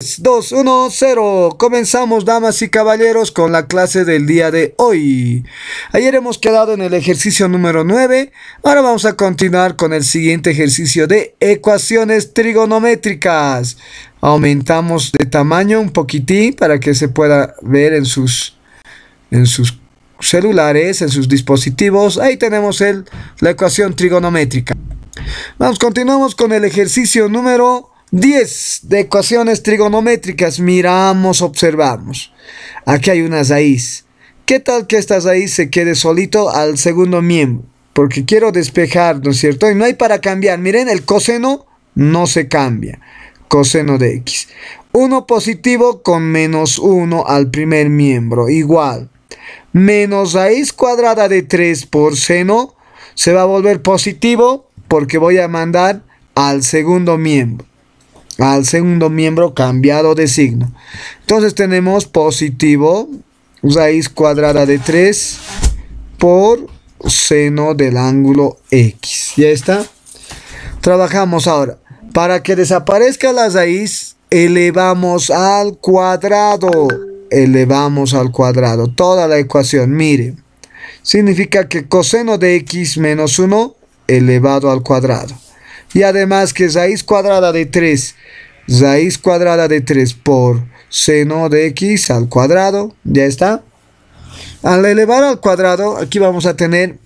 2-1-0. Comenzamos, damas y caballeros, con la clase del día de hoy. Ayer hemos quedado en el ejercicio número 9. Ahora vamos a continuar con el siguiente ejercicio de ecuaciones trigonométricas. Aumentamos de tamaño un poquitín para que se pueda ver en sus, en sus celulares, en sus dispositivos. Ahí tenemos el, la ecuación trigonométrica. Vamos, continuamos con el ejercicio número 10 de ecuaciones trigonométricas miramos, observamos. Aquí hay una raíz. ¿Qué tal que esta raíz se quede solito al segundo miembro? Porque quiero despejar, ¿no es cierto? Y no hay para cambiar. Miren, el coseno no se cambia. Coseno de x. 1 positivo con menos 1 al primer miembro. Igual. Menos raíz cuadrada de 3 por seno se va a volver positivo porque voy a mandar al segundo miembro al segundo miembro cambiado de signo. Entonces tenemos positivo raíz cuadrada de 3 por seno del ángulo X. ¿Ya está? Trabajamos ahora. Para que desaparezca la raíz, elevamos al cuadrado. Elevamos al cuadrado toda la ecuación. Mire, significa que coseno de X menos 1 elevado al cuadrado. Y además que raíz cuadrada de 3, raíz cuadrada de 3 por seno de x al cuadrado, ya está. Al elevar al cuadrado, aquí vamos a tener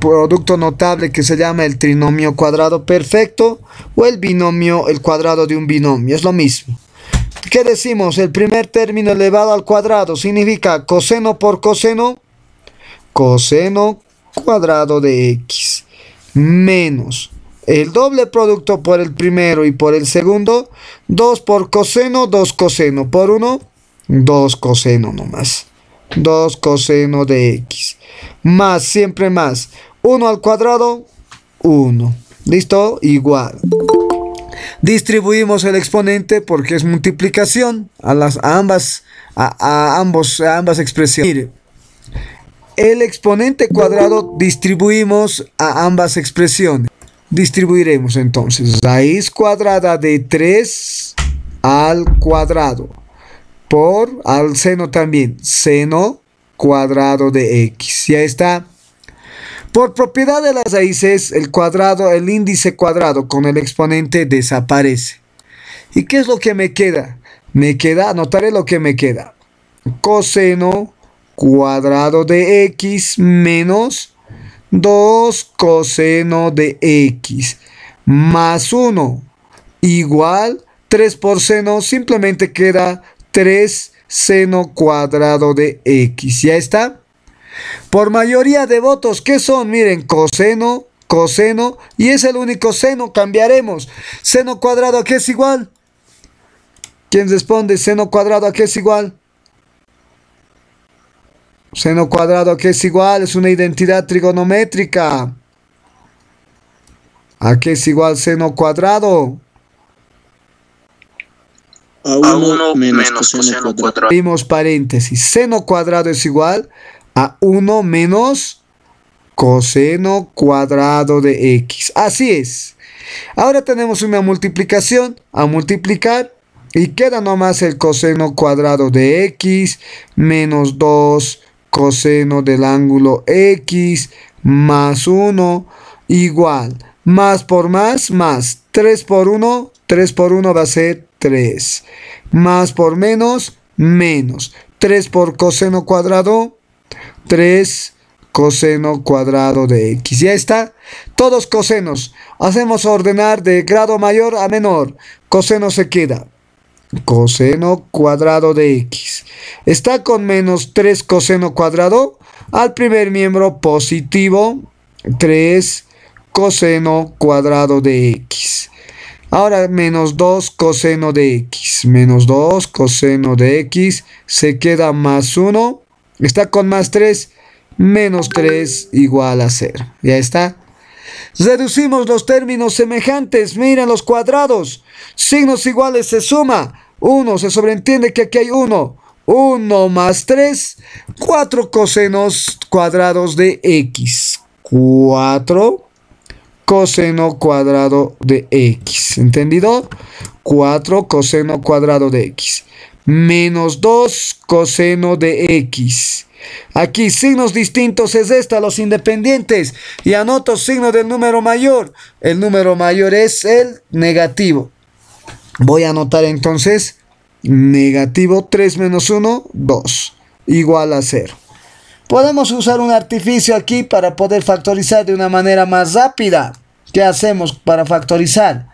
producto notable que se llama el trinomio cuadrado perfecto o el binomio, el cuadrado de un binomio, es lo mismo. ¿Qué decimos? El primer término elevado al cuadrado significa coseno por coseno, coseno cuadrado de x, menos el doble producto por el primero y por el segundo, 2 por coseno, 2 coseno por 1, 2 coseno nomás, 2 coseno de x, más, siempre más, 1 al cuadrado, 1, listo, igual. Distribuimos el exponente porque es multiplicación a, las, ambas, a, ambos, ambas expresiones. Mire, el exponente cuadrado distribuimos a ambas expresiones distribuiremos entonces raíz cuadrada de 3 al cuadrado por al seno también, seno cuadrado de x. Ya está. Por propiedad de las raíces, el cuadrado, el índice cuadrado con el exponente desaparece. ¿Y qué es lo que me queda? Me queda, anotaré lo que me queda. Coseno cuadrado de x menos 2 coseno de x más 1 igual 3 por seno, simplemente queda 3 seno cuadrado de x. ¿Ya está? Por mayoría de votos, ¿qué son? Miren, coseno, coseno, y es el único seno, cambiaremos. Seno cuadrado, ¿a qué es igual? ¿Quién responde? Seno cuadrado, ¿a qué es igual? Seno cuadrado que es igual, es una identidad trigonométrica. ¿A qué es igual seno cuadrado? A 1 menos, coseno cuadrado. cuadrado. paréntesis. Seno cuadrado es igual a 1 menos coseno cuadrado de x. Así es. Ahora tenemos una multiplicación a multiplicar y queda nomás el coseno cuadrado de x menos 2 coseno del ángulo X más 1 igual. Más por más, más. 3 por 1, 3 por 1 va a ser 3. Más por menos, menos. 3 por coseno cuadrado, 3 coseno cuadrado de x. Ya está. Todos cosenos. Hacemos ordenar de grado mayor a menor. Coseno se queda coseno cuadrado de x. Está con menos 3 coseno cuadrado al primer miembro positivo 3 coseno cuadrado de x. Ahora menos 2 coseno de x. Menos 2 coseno de x. Se queda más 1. Está con más 3. Menos 3 igual a 0. Ya está. Reducimos los términos semejantes. Miren los cuadrados. Signos iguales se suma. 1. Se sobreentiende que aquí hay 1. 1 más 3, 4 cosenos cuadrados de x. 4 coseno cuadrado de x. ¿Entendido? 4 coseno cuadrado de x. Menos 2 coseno de x. Aquí signos distintos es esta, los independientes. Y anoto signo del número mayor. El número mayor es el negativo. Voy a anotar entonces negativo 3 menos 1, 2, igual a 0. Podemos usar un artificio aquí para poder factorizar de una manera más rápida. ¿Qué hacemos para factorizar?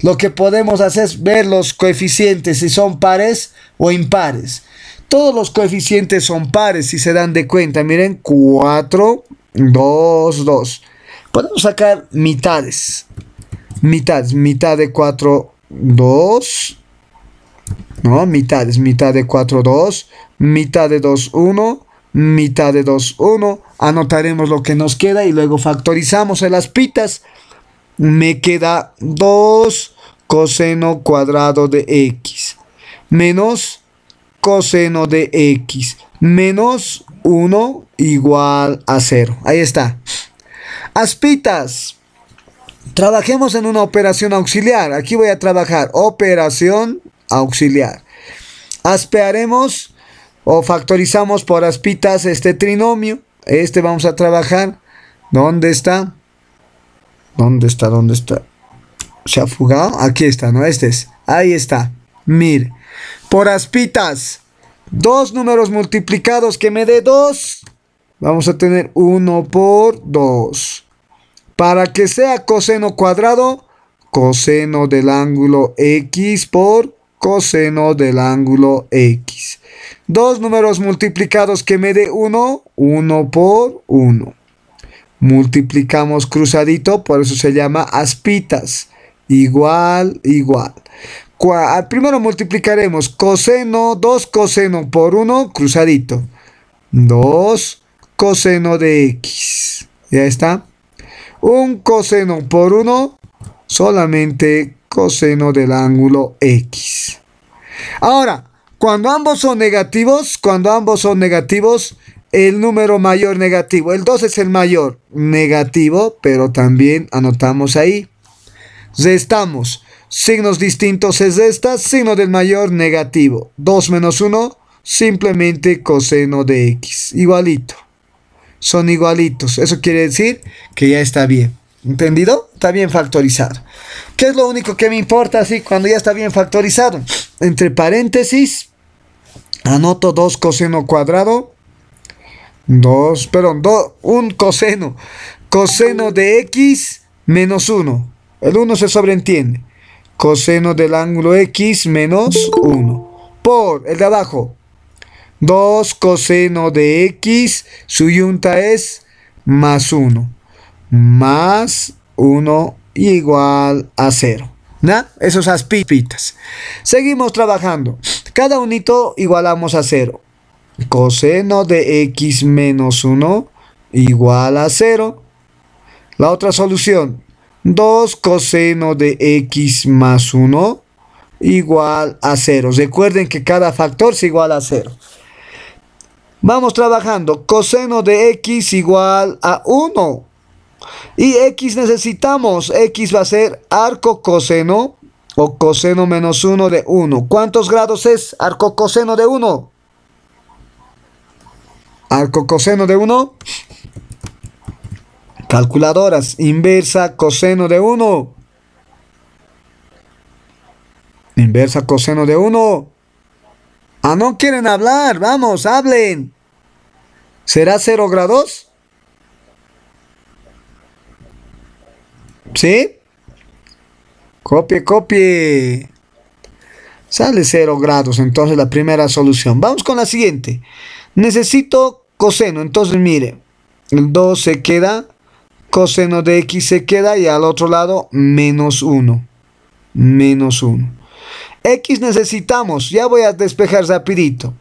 Lo que podemos hacer es ver los coeficientes, si son pares o impares. Todos los coeficientes son pares, si se dan de cuenta. Miren, 4, 2, 2. Podemos sacar mitades. Mitades, mitad de 4, 2, no, mitades mitad de 4, 2, mitad de 2, 1, mitad de 2, 1, anotaremos lo que nos queda y luego factorizamos en las me queda 2 coseno cuadrado de x, menos coseno de x, menos 1 igual a 0, ahí está, aspitas, Trabajemos en una operación auxiliar. Aquí voy a trabajar operación auxiliar. Aspearemos o factorizamos por aspitas este trinomio. Este vamos a trabajar. ¿Dónde está? ¿Dónde está? ¿Dónde está? ¿Se ha fugado? Aquí está, ¿no? Este es. Ahí está. Mir. Por aspitas. Dos números multiplicados que me dé dos Vamos a tener uno por dos para que sea coseno cuadrado, coseno del ángulo X por coseno del ángulo X. Dos números multiplicados que me dé 1, 1 por 1. Multiplicamos cruzadito, por eso se llama aspitas. Igual, igual. primero multiplicaremos coseno, 2 coseno por 1, cruzadito. 2 coseno de X. Ya está un coseno por 1, solamente coseno del ángulo X. Ahora, cuando ambos son negativos, cuando ambos son negativos, el número mayor negativo, el 2 es el mayor negativo, pero también anotamos ahí. Restamos. Signos distintos es esta, signo del mayor negativo. 2 menos 1, simplemente coseno de x, igualito son igualitos. Eso quiere decir que ya está bien. ¿Entendido? Está bien factorizado. ¿Qué es lo único que me importa así cuando ya está bien factorizado? Entre paréntesis, anoto 2 coseno cuadrado. 2, perdón, 2, un coseno. Coseno de x menos 1. El 1 se sobreentiende. Coseno del ángulo x menos 1. Por el de abajo, 2 coseno de x, su yunta es más 1, más 1 igual a 0. ¿Na? Esos aspitas. Seguimos trabajando. Cada unito igualamos a 0. Coseno de x menos 1 igual a 0. La otra solución. 2 coseno de x más 1 igual a 0. Recuerden que cada factor es igual a 0. Vamos trabajando. Coseno de x igual a 1. Y x necesitamos. X va a ser arco coseno o coseno menos 1 de 1. ¿Cuántos grados es arco coseno de 1? Arco coseno de 1. Calculadoras. Inversa coseno de 1. Inversa coseno de 1. Ah, no quieren hablar. Vamos, hablen. ¿Será cero grados? ¿Sí? Copie, copie. Sale 0 grados, entonces la primera solución. Vamos con la siguiente. Necesito coseno, entonces mire, el 2 se queda, coseno de x se queda y al otro lado menos 1. Menos 1. X necesitamos, ya voy a despejar rapidito.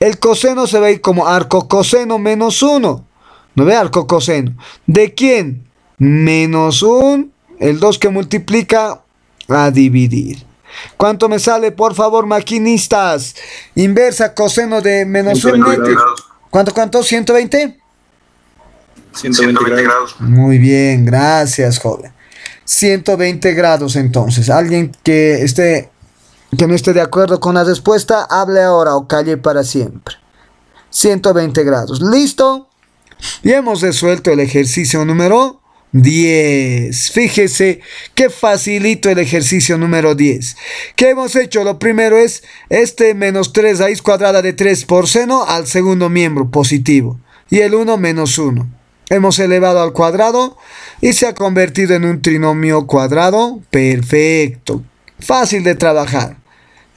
El coseno se ve ahí como arco coseno menos 1. ¿No ve arco coseno? ¿De quién? Menos 1. El 2 que multiplica a dividir. ¿Cuánto me sale, por favor, maquinistas? Inversa coseno de menos 1. ¿Cuánto, cuánto? ¿120? 120 grados. Muy bien, gracias, joven. 120 grados entonces. Alguien que esté que no esté de acuerdo con la respuesta, hable ahora o calle para siempre. 120 grados. ¿Listo? Y hemos resuelto el ejercicio número 10. Fíjese qué facilito el ejercicio número 10. ¿Qué hemos hecho? Lo primero es este menos 3 raíz cuadrada de 3 por seno al segundo miembro positivo. Y el 1 menos 1. Hemos elevado al cuadrado y se ha convertido en un trinomio cuadrado perfecto. Fácil de trabajar.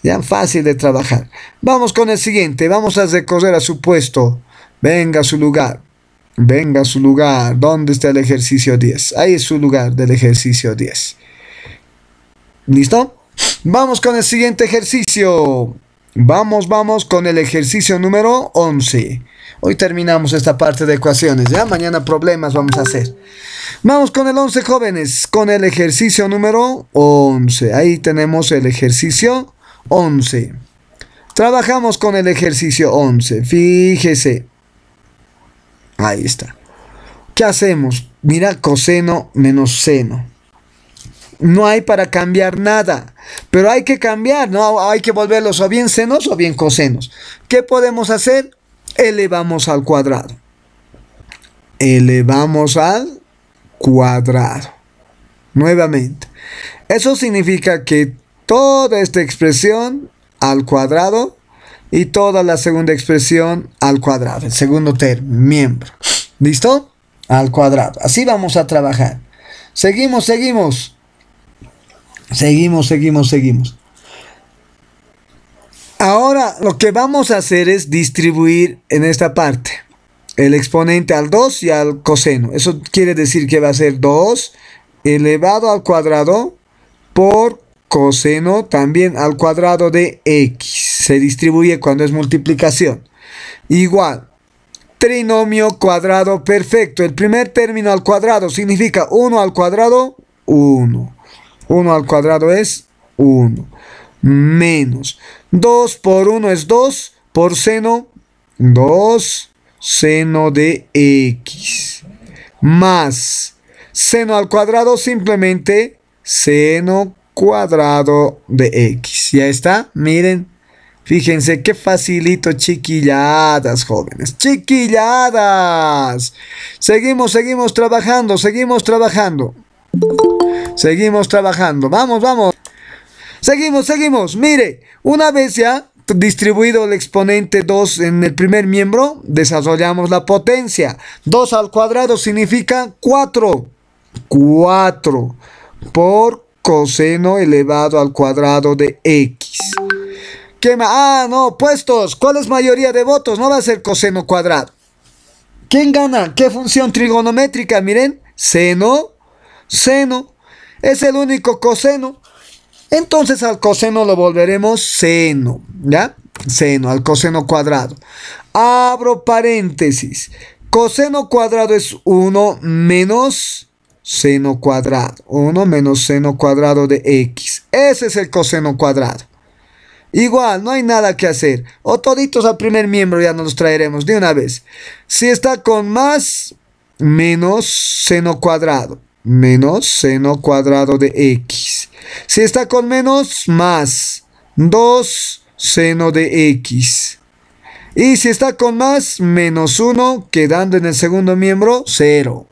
Ya, fácil de trabajar. Vamos con el siguiente. Vamos a recorrer a su puesto. Venga a su lugar. Venga a su lugar. ¿Dónde está el ejercicio 10? Ahí es su lugar del ejercicio 10. ¿Listo? Vamos con el siguiente ejercicio. Vamos, vamos con el ejercicio número 11. Hoy terminamos esta parte de ecuaciones, ¿ya? Mañana problemas vamos a hacer. Vamos con el 11, jóvenes, con el ejercicio número 11. Ahí tenemos el ejercicio 11. Trabajamos con el ejercicio 11. Fíjese. Ahí está. ¿Qué hacemos? Mira coseno menos seno. No hay para cambiar nada. Pero hay que cambiar, ¿no? Hay que volverlos o bien senos o bien cosenos. ¿Qué podemos hacer? Elevamos al cuadrado. Elevamos al cuadrado. Nuevamente. Eso significa que toda esta expresión al cuadrado y toda la segunda expresión al cuadrado, el segundo término, miembro. ¿Listo? Al cuadrado. Así vamos a trabajar. Seguimos, seguimos. Seguimos, seguimos, seguimos. Ahora lo que vamos a hacer es distribuir en esta parte el exponente al 2 y al coseno. Eso quiere decir que va a ser 2 elevado al cuadrado por coseno también al cuadrado de x. Se distribuye cuando es multiplicación. Igual. Trinomio cuadrado perfecto. El primer término al cuadrado significa 1 al cuadrado, 1. 1 al cuadrado es 1. Menos. 2 por 1 es 2. Por seno, 2. Seno de x. Más. Seno al cuadrado simplemente seno cuadrado de x. Ya está, miren. Fíjense qué facilito, chiquilladas, jóvenes. Chiquilladas. Seguimos, seguimos trabajando, seguimos trabajando. Seguimos trabajando. Vamos, vamos. Seguimos, seguimos. Mire, una vez ya distribuido el exponente 2 en el primer miembro, desarrollamos la potencia. 2 al cuadrado significa 4. 4 por coseno elevado al cuadrado de x. ¿Qué más? Ah, no, puestos. ¿Cuál es mayoría de votos? No va a ser coseno cuadrado. ¿Quién gana? ¿Qué función trigonométrica? Miren, seno, seno. Es el único coseno. Entonces al coseno lo volveremos seno, ¿ya? Seno, al coseno cuadrado. Abro paréntesis. Coseno cuadrado es 1 menos seno cuadrado. 1 menos seno cuadrado de x. Ese es el coseno cuadrado. Igual, no hay nada que hacer. O toditos al primer miembro ya nos los traeremos de una vez. Si está con más, menos seno cuadrado. Menos seno cuadrado de x. Si está con menos, más. 2 seno de x. Y si está con más, menos 1, quedando en el segundo miembro, 0.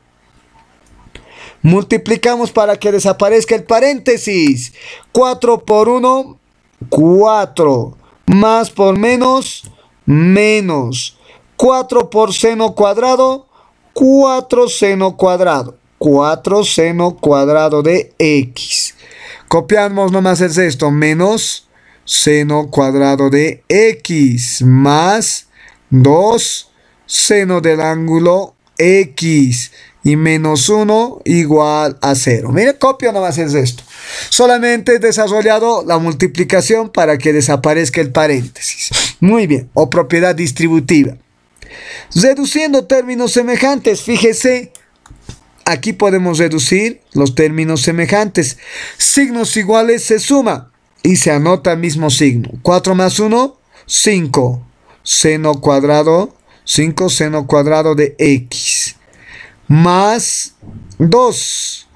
Multiplicamos para que desaparezca el paréntesis. 4 por 1, 4. Más por menos, menos. 4 por seno cuadrado, 4 seno cuadrado. 4 seno cuadrado de x. Copiamos nomás el sexto. Menos seno cuadrado de x. Más 2 seno del ángulo x y menos 1 igual a 0. Mire, copio nomás es esto. Solamente he desarrollado la multiplicación para que desaparezca el paréntesis. Muy bien, o propiedad distributiva. Reduciendo términos semejantes, fíjese, aquí podemos reducir los términos semejantes. Signos iguales se suma y se anota el mismo signo. 4 más 1, 5. Seno cuadrado, 5 seno cuadrado de x más 2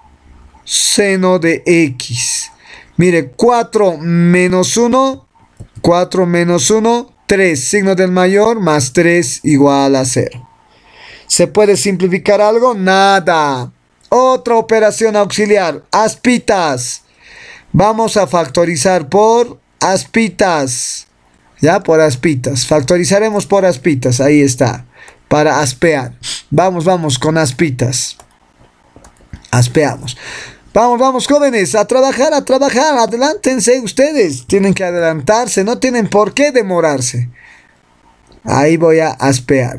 seno de x. Mire, 4 menos 1, 4 menos 1, 3 signo del mayor más 3 igual a 0. ¿Se puede simplificar algo? Nada. Otra operación auxiliar, aspitas. Vamos a factorizar por aspitas. Ya, por aspitas. Factorizaremos por aspitas. Ahí está para aspear. Vamos, vamos con aspitas. Aspeamos. Vamos, vamos, jóvenes, a trabajar, a trabajar. Adelántense ustedes. Tienen que adelantarse, no tienen por qué demorarse. Ahí voy a aspear.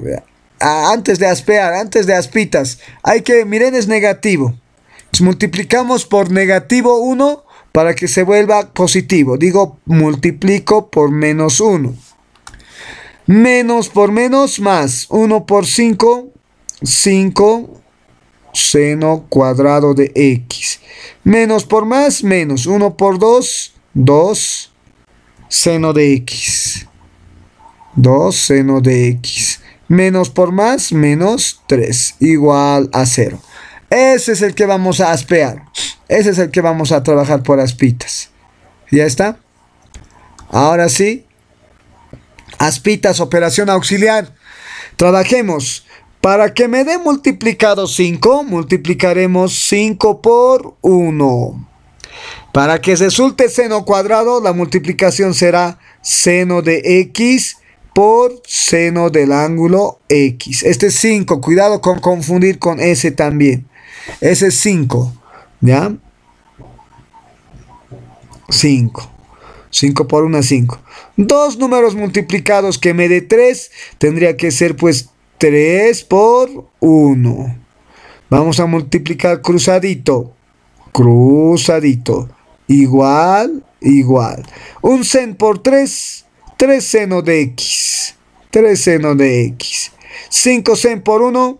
Antes de aspear, antes de aspitas. Hay que, miren, es negativo. Multiplicamos por negativo 1 para que se vuelva positivo. Digo, multiplico por menos 1 Menos por menos más. 1 por 5, 5 seno cuadrado de x. Menos por más, menos. 1 por 2, 2 seno de x. 2 seno de x. Menos por más, menos 3, igual a 0. Ese es el que vamos a aspear. Ese es el que vamos a trabajar por aspitas. ¿Ya está? Ahora sí, Aspitas, operación auxiliar. Trabajemos. Para que me dé multiplicado 5, multiplicaremos 5 por 1. Para que resulte seno cuadrado, la multiplicación será seno de x por seno del ángulo x. Este es 5, cuidado con confundir con ese también. Ese es 5, ¿ya? 5. 5 por 1, es 5. Dos números multiplicados que me dé 3 tendría que ser pues 3 por 1. Vamos a multiplicar cruzadito. Cruzadito. Igual, igual. Un sen por 3, 3 seno de x. 3 seno de x. 5 sen por 1,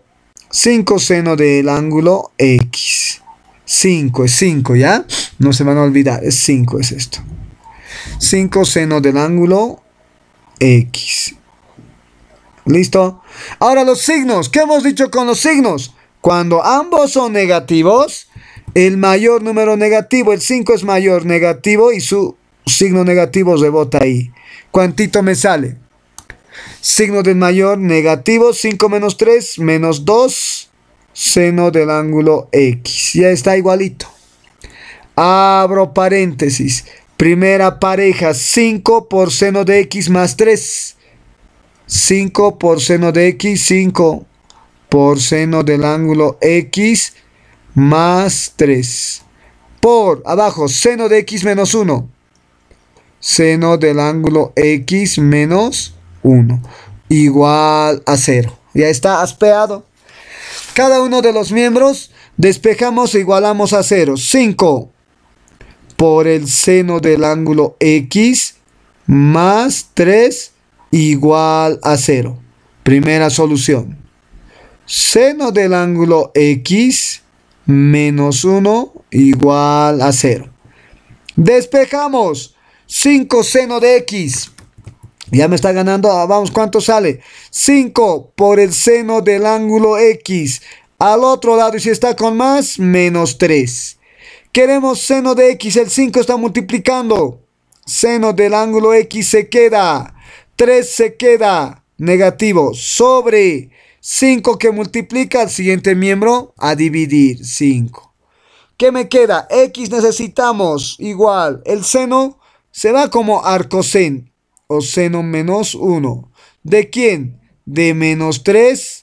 5 seno del ángulo x. 5 es 5, ¿ya? No se van a olvidar, es 5 es esto. 5 seno del ángulo X. ¿Listo? Ahora los signos. ¿Qué hemos dicho con los signos? Cuando ambos son negativos, el mayor número negativo, el 5 es mayor negativo y su signo negativo rebota ahí. ¿Cuántito me sale? Signo del mayor negativo, 5 menos 3, menos 2, seno del ángulo X. Ya está igualito. Abro paréntesis. Primera pareja, 5 por seno de x más 3. 5 por seno de x, 5 por seno del ángulo x más 3. Por abajo, seno de x menos 1. Seno del ángulo x menos 1. Igual a 0. Ya está aspeado. Cada uno de los miembros despejamos e igualamos a 0. 5 por el seno del ángulo X más 3 igual a 0. Primera solución. Seno del ángulo X menos 1 igual a 0. Despejamos 5 seno de X. Ya me está ganando. Ah, vamos, ¿cuánto sale? 5 por el seno del ángulo X. Al otro lado, y si está con más, menos 3. Queremos seno de x, el 5 está multiplicando. Seno del ángulo x se queda. 3 se queda negativo sobre 5 que multiplica al siguiente miembro a dividir 5. ¿Qué me queda? X necesitamos igual. El seno se va como arcosen o seno menos 1. ¿De quién? De menos 3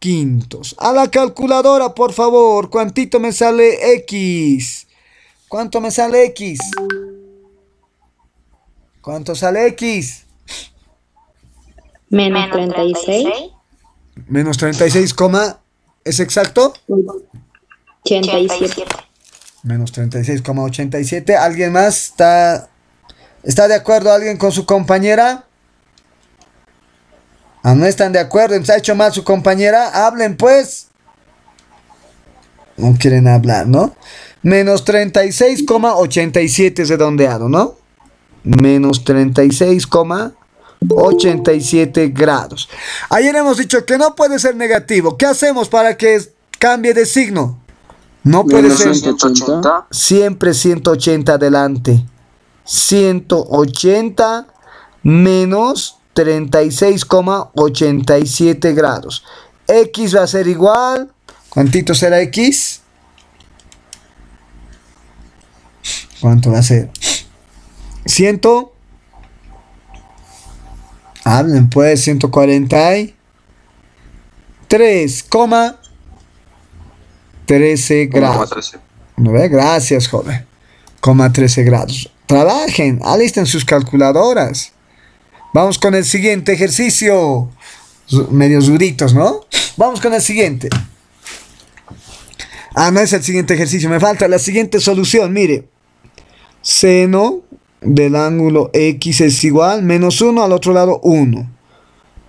quintos. A la calculadora, por favor. ¿Cuántito me sale X? ¿Cuánto me sale X? ¿Cuánto sale X? Menos 36. Menos 36, ¿es exacto? 87. Menos 36,87. ¿Alguien más está, está de acuerdo? ¿Alguien con su compañera? Ah, no están de acuerdo, ¿Se ha hecho mal su compañera. Hablen pues. No quieren hablar, ¿no? Menos 36,87 redondeado, ¿no? Menos 36,87 grados. Ayer hemos dicho que no puede ser negativo. ¿Qué hacemos para que cambie de signo? No puede ser. 180. Siempre 180 adelante. 180 menos 36,87 grados. X va a ser igual. ¿Cuántito será X? ¿Cuánto va a ser? 100. Hablen pues, 3,13 grados. 13. ¿No Gracias, joven. Coma 13 grados. Trabajen, alisten sus calculadoras. Vamos con el siguiente ejercicio. Medios duritos, ¿no? Vamos con el siguiente. Ah, no es el siguiente ejercicio. Me falta la siguiente solución. Mire. Seno del ángulo X es igual menos 1 al otro lado 1.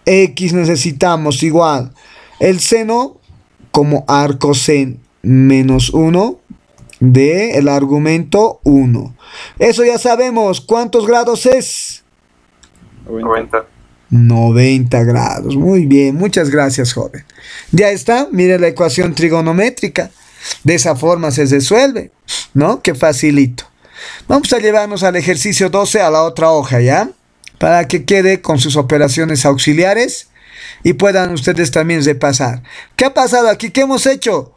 X necesitamos igual el seno como arco sen menos 1 de el argumento 1. Eso ya sabemos cuántos grados es. 90. grados. Muy bien, muchas gracias, joven. Ya está, mire la ecuación trigonométrica. De esa forma se resuelve, ¿no? Qué facilito. Vamos a llevarnos al ejercicio 12 a la otra hoja, ¿ya? Para que quede con sus operaciones auxiliares y puedan ustedes también repasar. ¿Qué ha pasado aquí? ¿Qué hemos hecho?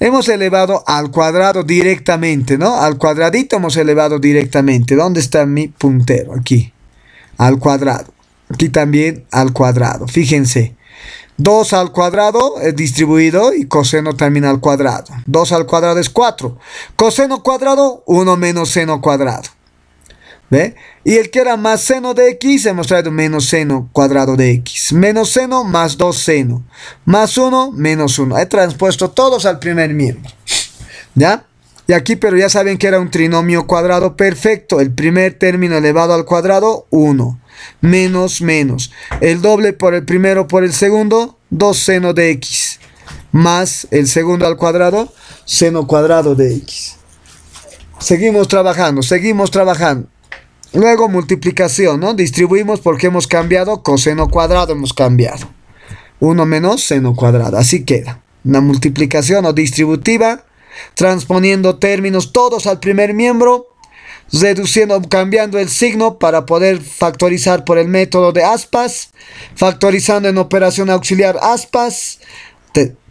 Hemos elevado al cuadrado directamente, ¿no? Al cuadradito hemos elevado directamente. ¿Dónde está mi puntero? Aquí al cuadrado. Aquí también al cuadrado. Fíjense. 2 al cuadrado es distribuido y coseno también al cuadrado. 2 al cuadrado es 4. Coseno cuadrado, 1 menos seno cuadrado. ¿Ve? Y el que era más seno de x, hemos traído menos seno cuadrado de x. Menos seno más 2 seno. Más 1 menos 1. He transpuesto todos al primer miembro. ¿Ya? Y aquí, pero ya saben que era un trinomio cuadrado perfecto. El primer término elevado al cuadrado, 1. Menos, menos. El doble por el primero por el segundo, 2 seno de x. Más el segundo al cuadrado, seno cuadrado de x. Seguimos trabajando, seguimos trabajando. Luego multiplicación, ¿no? Distribuimos porque hemos cambiado coseno cuadrado, hemos cambiado. 1 menos seno cuadrado, así queda. Una multiplicación o distributiva transponiendo términos todos al primer miembro, reduciendo, cambiando el signo para poder factorizar por el método de aspas, factorizando en operación auxiliar aspas.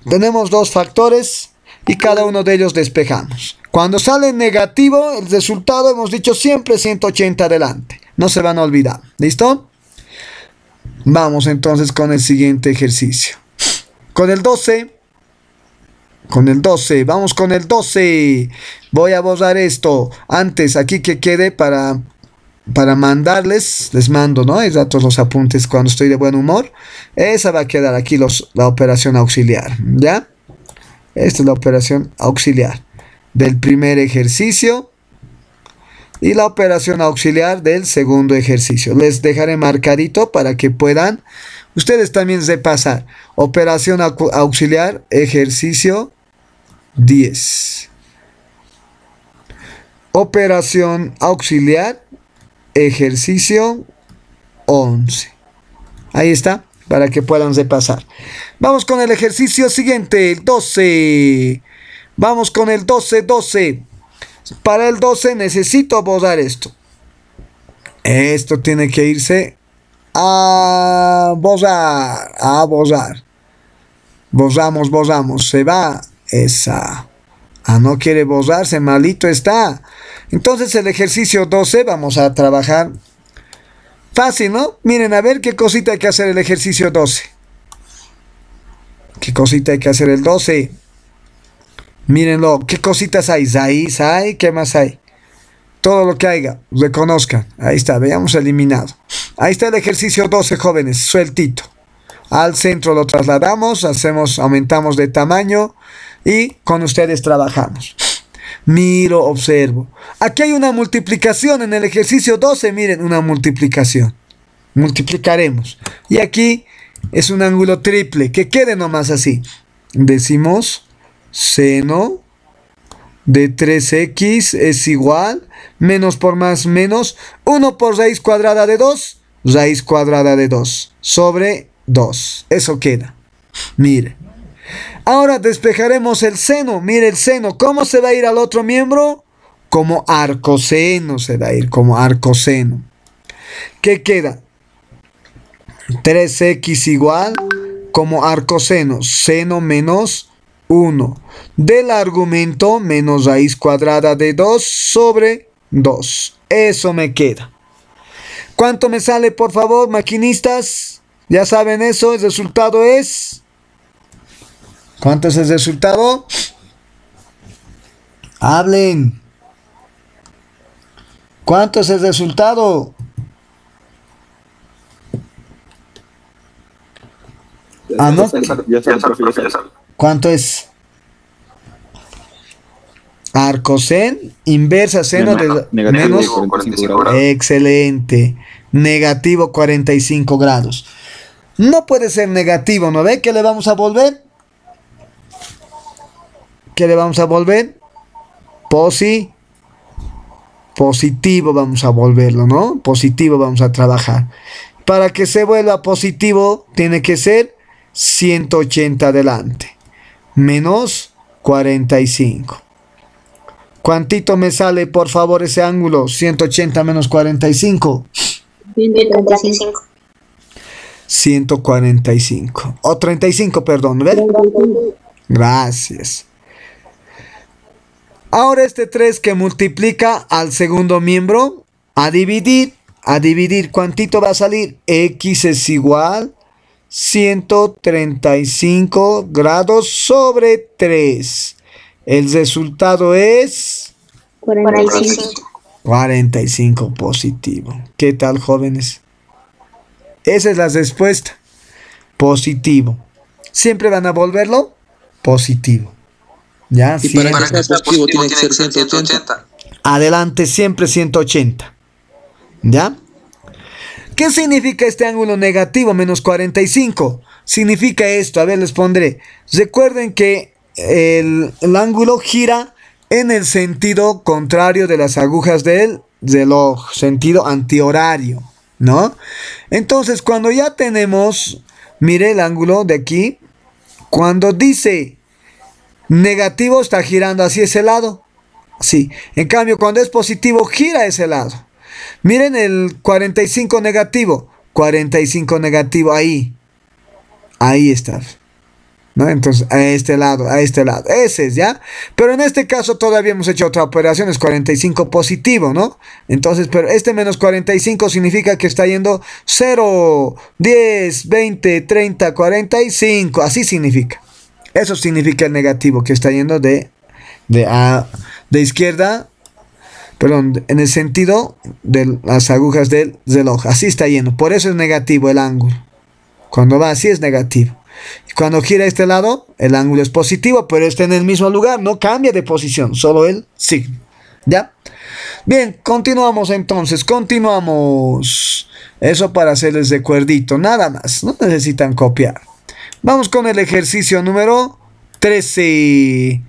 tenemos dos factores y cada uno de ellos despejamos. Cuando sale negativo, el resultado hemos dicho siempre 180 adelante. No se van a olvidar. ¿Listo? Vamos entonces con el siguiente ejercicio. Con el 12 con el 12, vamos con el 12. Voy a borrar esto. Antes, aquí que quede para, para mandarles. Les mando, ¿no? Es datos los apuntes cuando estoy de buen humor. Esa va a quedar aquí los, la operación auxiliar. ¿Ya? Esta es la operación auxiliar del primer ejercicio y la operación auxiliar del segundo ejercicio. Les dejaré marcadito para que puedan Ustedes también se pasar. Operación auxiliar, ejercicio 10. Operación auxiliar, ejercicio 11. Ahí está, para que puedan repasar. Vamos con el ejercicio siguiente, el 12. Vamos con el 12, 12. Para el 12 necesito borrar esto. Esto tiene que irse a bozar, a bozar. Bozamos, bozamos, se va esa. Ah, no quiere bozarse, malito está. Entonces el ejercicio 12 vamos a trabajar. Fácil, ¿no? Miren, a ver qué cosita hay que hacer el ejercicio 12. ¿Qué cosita hay que hacer el 12? Mírenlo, ¿qué cositas hay? ahí hay, ¿qué más hay? todo lo que haya, reconozcan. Ahí está, veamos eliminado. Ahí está el ejercicio 12, jóvenes, sueltito. Al centro lo trasladamos, hacemos, aumentamos de tamaño y con ustedes trabajamos. Miro, observo. Aquí hay una multiplicación en el ejercicio 12, miren, una multiplicación. Multiplicaremos. Y aquí es un ángulo triple, que quede nomás así. Decimos seno de 3x es igual, menos por más menos, 1 por raíz cuadrada de 2, raíz cuadrada de 2, sobre 2. Eso queda. Mire. Ahora despejaremos el seno. Mire el seno. ¿Cómo se va a ir al otro miembro? Como arcoseno se va a ir, como arcoseno. ¿Qué queda? 3x igual como arcoseno. Seno menos 1 del argumento menos raíz cuadrada de 2 sobre 2. Eso me queda. ¿Cuánto me sale, por favor, maquinistas? Ya saben eso, el resultado es... ¿Cuánto es el resultado? Hablen. ¿Cuánto es el resultado? Ah no. ya, ¿Cuánto es? Arcosen, inversa seno de, negativo 45 grados. Excelente. Negativo 45 grados. No puede ser negativo, ¿no ve? ¿Qué le vamos a volver? ¿Qué le vamos a volver? Posi. Positivo vamos a volverlo, ¿no? Positivo vamos a trabajar. Para que se vuelva positivo, tiene que ser 180 adelante menos 45. ¿Cuántito me sale, por favor, ese ángulo? 180 menos 45. 145. 145. O 35, perdón. Gracias. Ahora este 3 que multiplica al segundo miembro a dividir. A dividir, ¿cuántito va a salir? X es igual 135 grados sobre 3. El resultado es 45. 45 positivo. ¿Qué tal, jóvenes? Esa es la respuesta. Positivo. ¿Siempre van a volverlo? Positivo. ¿Ya? Y para positivo tiene que ser 180. Adelante, siempre 180. ¿Ya? ¿Qué significa este ángulo negativo menos 45? Significa esto, a ver les pondré. Recuerden que el, ángulo gira en el sentido contrario de las agujas del reloj, sentido antihorario, ¿no? Entonces cuando ya tenemos, mire el ángulo de aquí, cuando dice negativo está girando hacia ese lado, sí. En cambio cuando es positivo gira ese lado. Miren el 45 negativo. 45 negativo ahí. Ahí está. ¿No? Entonces, a este lado, a este lado. Ese es, ¿ya? Pero en este caso todavía hemos hecho otra operación, es 45 positivo, ¿no? Entonces, pero este menos 45 significa que está yendo 0, 10, 20, 30, 45. Así significa. Eso significa el negativo, que está yendo de, de, a, de izquierda perdón, en el sentido de las agujas del reloj. Así está yendo. Por eso es negativo el ángulo. Cuando va así es negativo. cuando gira a este lado, el ángulo es positivo, pero está en el mismo lugar, no cambia de posición, solo el signo. ¿Ya? Bien, continuamos entonces, continuamos. Eso para hacerles de cuerdito, nada más, no necesitan copiar. Vamos con el ejercicio número 13.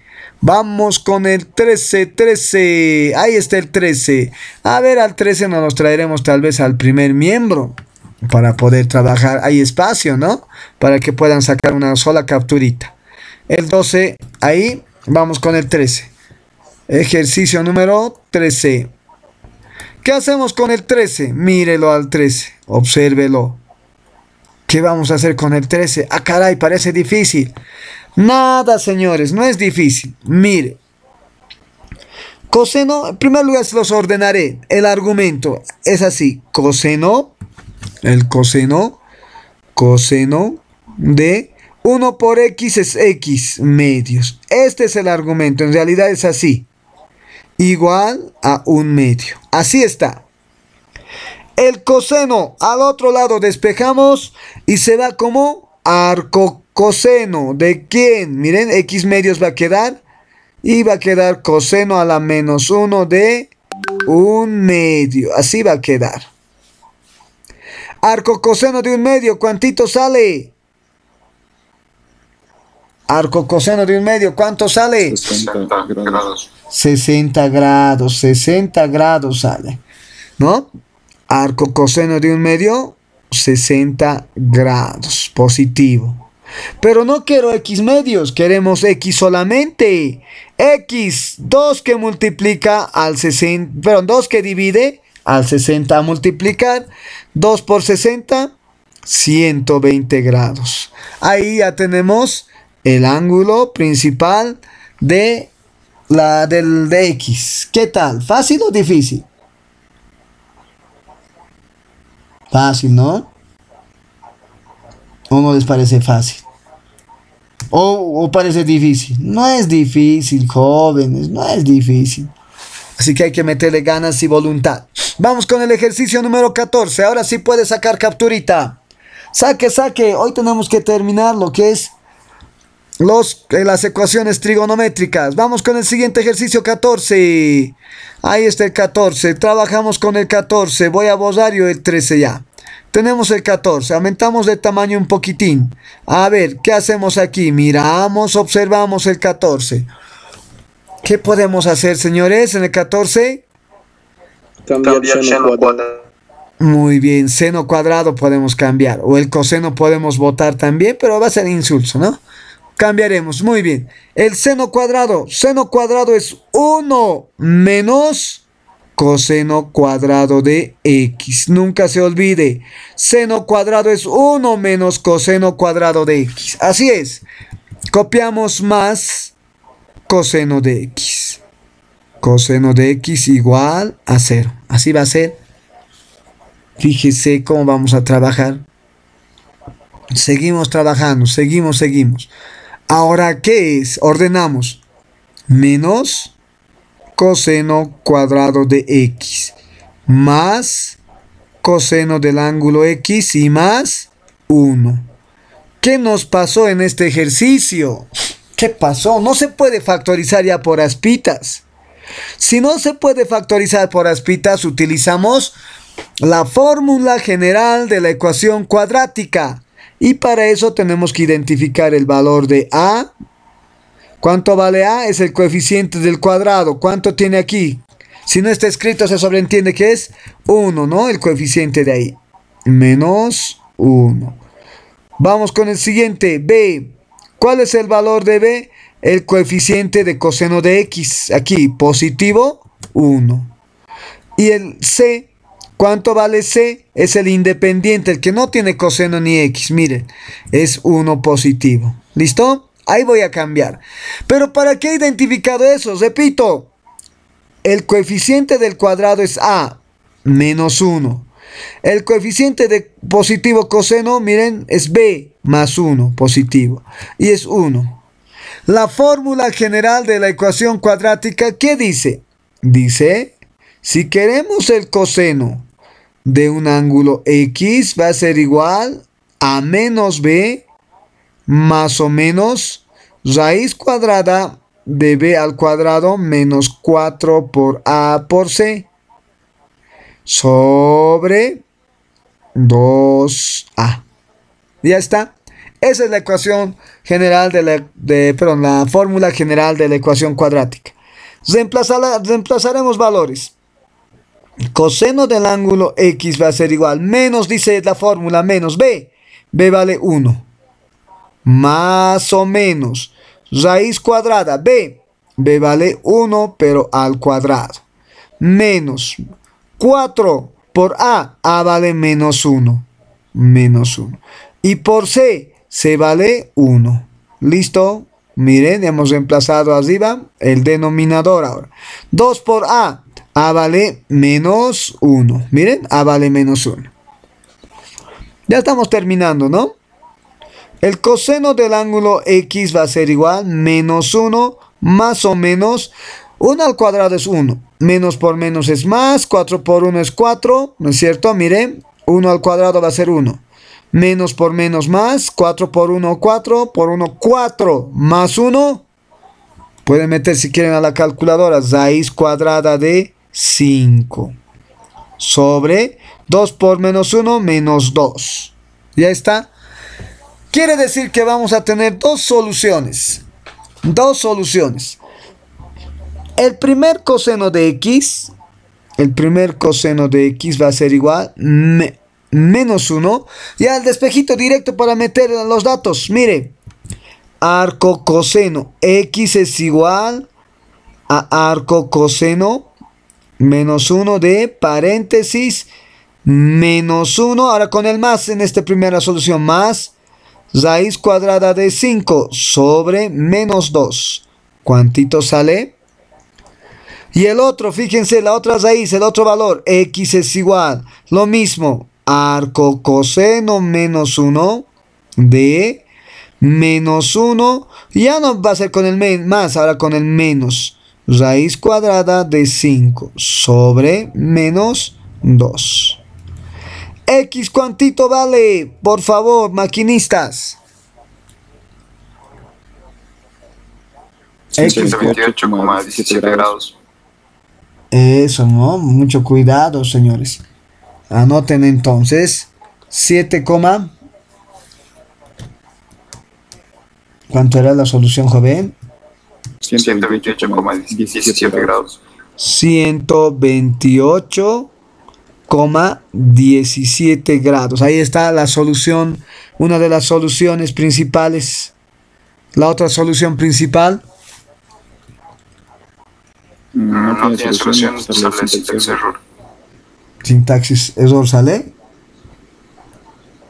Vamos con el 13, 13. Ahí está el 13. A ver, al 13 nos traeremos tal vez al primer miembro para poder trabajar. Hay espacio, ¿no? Para que puedan sacar una sola capturita. El 12, ahí vamos con el 13. Ejercicio número 13. ¿Qué hacemos con el 13? Mírelo al 13, obsérvelo. ¿Qué vamos a hacer con el 13? Ah, caray, parece difícil. Nada, señores, no es difícil. Mire. Coseno, en primer lugar los ordenaré. El argumento es así. Coseno, el coseno, coseno de 1 por x es x medios. Este es el argumento. En realidad es así. Igual a un medio. Así está. El coseno al otro lado despejamos y se da como arco coseno de quién, miren, x medios va a quedar y va a quedar coseno a la menos 1 de un medio, así va a quedar. Arco coseno de un medio, cuantito sale? Arco coseno de un medio, ¿cuánto sale? 60 grados. 60 grados, 60 grados sale. ¿No? Arco coseno de un medio, 60 grados, positivo. Pero no quiero X medios, queremos X solamente. X, 2 que multiplica al 60, perdón, 2 que divide al 60 a multiplicar. 2 por 60, 120 grados. Ahí ya tenemos el ángulo principal de la del de X. ¿Qué tal? ¿Fácil o difícil? Fácil, ¿no? no les parece fácil? ¿O, parece difícil? No es difícil, jóvenes, no es difícil. Así que hay que meterle ganas y voluntad. Vamos con el ejercicio número 14. Ahora sí puede sacar capturita. Saque, saque. Hoy tenemos que terminar lo que es los, eh, las ecuaciones trigonométricas. Vamos con el siguiente ejercicio 14. Ahí está el 14. Trabajamos con el 14. Voy a borrar yo el 13 ya. Tenemos el 14, aumentamos de tamaño un poquitín. A ver, ¿qué hacemos aquí? Miramos, observamos el 14. ¿Qué podemos hacer, señores, en el 14? Cambiar, seno cuadrado. Muy bien, seno cuadrado podemos cambiar. O el coseno podemos votar también, pero va a ser insulso, ¿no? Cambiaremos, muy bien. El seno cuadrado, seno cuadrado es 1 menos coseno cuadrado de x. Nunca se olvide, seno cuadrado es 1 menos coseno cuadrado de x. Así es, copiamos más coseno de x. Coseno de x igual a 0. Así va a ser. Fíjese cómo vamos a trabajar. Seguimos trabajando, seguimos, seguimos. Ahora, ¿qué es? Ordenamos. Menos coseno cuadrado de x más coseno del ángulo x y más 1. ¿Qué nos pasó en este ejercicio? ¿Qué pasó? No se puede factorizar ya por aspitas. Si no se puede factorizar por aspitas, utilizamos la fórmula general de la ecuación cuadrática. Y para eso tenemos que identificar el valor de a ¿Cuánto vale A? Es el coeficiente del cuadrado. ¿Cuánto tiene aquí? Si no está escrito, se sobreentiende que es 1, ¿no? El coeficiente de ahí. Menos 1. Vamos con el siguiente. B. ¿Cuál es el valor de B? El coeficiente de coseno de X. Aquí, positivo, 1. Y el C. ¿Cuánto vale C? Es el independiente, el que no tiene coseno ni X. Miren, es 1 positivo. ¿Listo? Ahí voy a cambiar. Pero ¿para qué he identificado eso? Repito, el coeficiente del cuadrado es A menos 1. El coeficiente de positivo coseno, miren, es B más 1 positivo. Y es 1. La fórmula general de la ecuación cuadrática, ¿qué dice? Dice, si queremos el coseno de un ángulo X va a ser igual a menos B más o menos raíz cuadrada de b al cuadrado menos 4 por a por c sobre 2a. Ya está. Esa es la ecuación general de la, perdón, la fórmula general de la ecuación cuadrática. reemplazaremos valores. Coseno del ángulo X va a ser igual, menos dice la fórmula, menos B. B vale 1. Más o menos. Raíz cuadrada. B. B vale 1, pero al cuadrado. Menos 4 por A. A vale menos 1. Menos 1. Y por C. C vale 1. ¿Listo? Miren, hemos reemplazado arriba el denominador ahora. 2 por A. A vale menos 1. Miren, A vale menos 1. Ya estamos terminando, ¿no? El coseno del ángulo X va a ser igual menos 1 más o menos 1 al cuadrado es 1. Menos por menos es más. 4 por 1 es 4. ¿No es cierto? Miren. 1 al cuadrado va a ser 1. Menos por menos más. 4 por 1, 4. Por 1, 4. Más 1. Pueden meter si quieren a la calculadora. Raíz cuadrada de 5. Sobre 2 por menos 1, menos 2. Ya está. Quiere decir que vamos a tener dos soluciones. Dos soluciones. El primer coseno de x, el primer coseno de x va a ser igual menos 1. Y al despejito directo para meter los datos. Mire, arco coseno x es igual a arco coseno menos 1 de paréntesis menos 1. Ahora con el más en esta primera solución, más raíz cuadrada de 5 sobre menos 2. ¿Cuántito sale? Y el otro, fíjense, la otra raíz, el otro valor, x es igual, lo mismo, arco coseno menos 1 de menos 1, ya no va a ser con el más, ahora con el menos, raíz cuadrada de 5 sobre menos 2. X cuantito vale, por favor, maquinistas. X 128,17 grados. Eso, ¿no? Mucho cuidado, señores. Anoten entonces 7, ¿cuánto era la solución, joven? 128,17 grados. 128 17 grados. Ahí está la solución, una de las soluciones principales. La otra solución principal. Mm, ah, no, solución, sintaxis error. sale.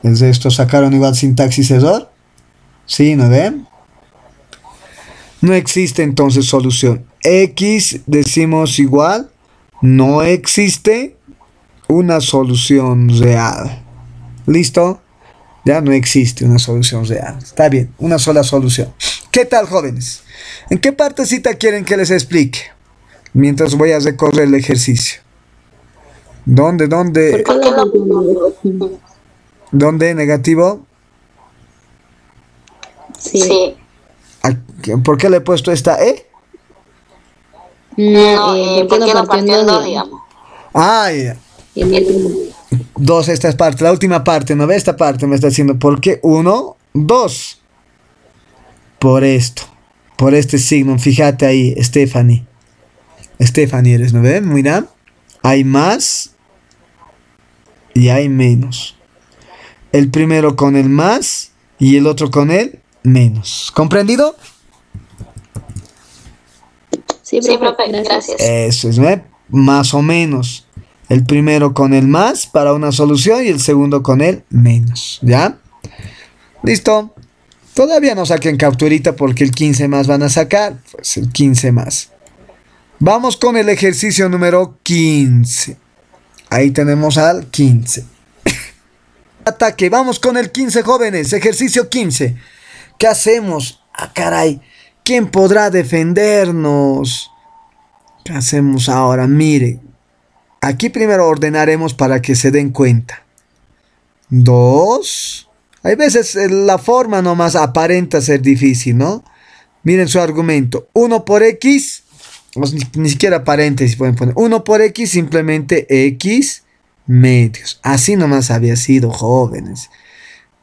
desde esto sacaron igual sintaxis error. Sí, ¿no ven? No existe entonces solución. X decimos igual. No existe una solución real. ¿Listo? Ya no existe una solución real. Está bien, una sola solución. ¿Qué tal, jóvenes? ¿En qué partecita quieren que les explique? Mientras voy a recorrer el ejercicio. ¿Dónde, dónde? ¿Dónde negativo? Sí. ¿Por qué le he puesto esta E? No, eh, eh, porque la no digamos? Ah, ya. Dos, esta es parte, la última parte, ¿no ve? Esta parte me está diciendo, ¿por qué uno? Dos. Por esto, por este signo, fíjate ahí, Stephanie. Stephanie eres, ¿no ve? Mira, hay más y hay menos. El primero con el más y el otro con el menos. ¿Comprendido? Sí, profe, gracias. Eso es, ¿no? Más o menos. El primero con el más para una solución y el segundo con el menos. ¿Ya? Listo. Todavía no saquen capturita porque el 15 más van a sacar. Pues el 15 más. Vamos con el ejercicio número 15. Ahí tenemos al 15. Ataque, vamos con el 15 jóvenes. Ejercicio 15. ¿Qué hacemos? Ah, caray. ¿Quién podrá defendernos? ¿Qué hacemos ahora? Mire, Aquí primero ordenaremos para que se den cuenta. 2. Hay veces eh, la forma nomás aparenta ser difícil, ¿no? Miren su argumento. 1 por X, ni, ni siquiera paréntesis pueden poner. 1 por X, simplemente X medios. Así nomás había sido, jóvenes.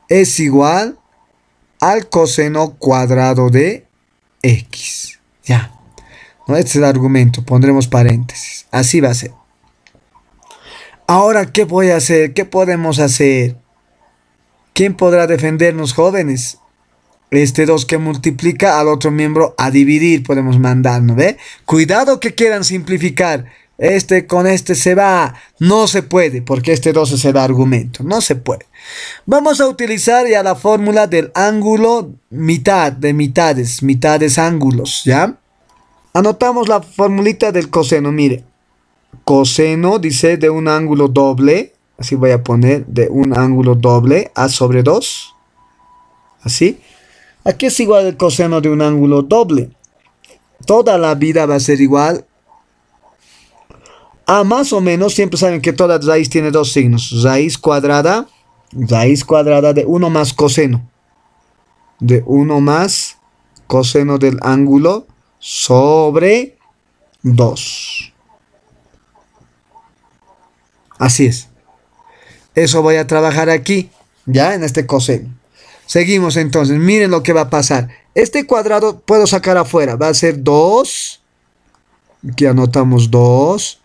Es igual al coseno cuadrado de X. Ya. ¿No? Este es el argumento. Pondremos paréntesis. Así va a ser. Ahora, ¿qué voy a hacer? ¿Qué podemos hacer? ¿Quién podrá defendernos, jóvenes? Este 2 que multiplica al otro miembro a dividir, podemos mandarnos, ¿ve? Cuidado que quieran simplificar. Este con este se va. No se puede, porque este 2 es el argumento. No se puede. Vamos a utilizar ya la fórmula del ángulo mitad de mitades, mitades ángulos, ¿ya? Anotamos la formulita del coseno, mire coseno, dice, de un ángulo doble, así voy a poner, de un ángulo doble, A sobre 2, así. Aquí es igual el coseno de un ángulo doble. Toda la vida va a ser igual a más o menos, siempre saben que toda raíz tiene dos signos, raíz cuadrada, raíz cuadrada de 1 más coseno, de 1 más coseno del ángulo sobre 2. Así es. Eso voy a trabajar aquí, ya en este coseno. Seguimos entonces. Miren lo que va a pasar. Este cuadrado puedo sacar afuera. Va a ser 2. Aquí anotamos 2.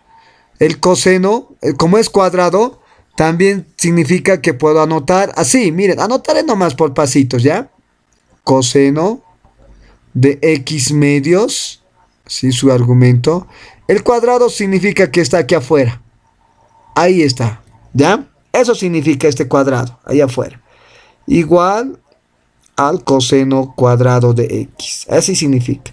El coseno, eh, como es cuadrado, también significa que puedo anotar así. Miren, anotaré nomás por pasitos, ¿ya? Coseno de x medios. Así su argumento. El cuadrado significa que está aquí afuera. Ahí está, ¿ya? Eso significa este cuadrado, ahí afuera. Igual al coseno cuadrado de x. Así significa.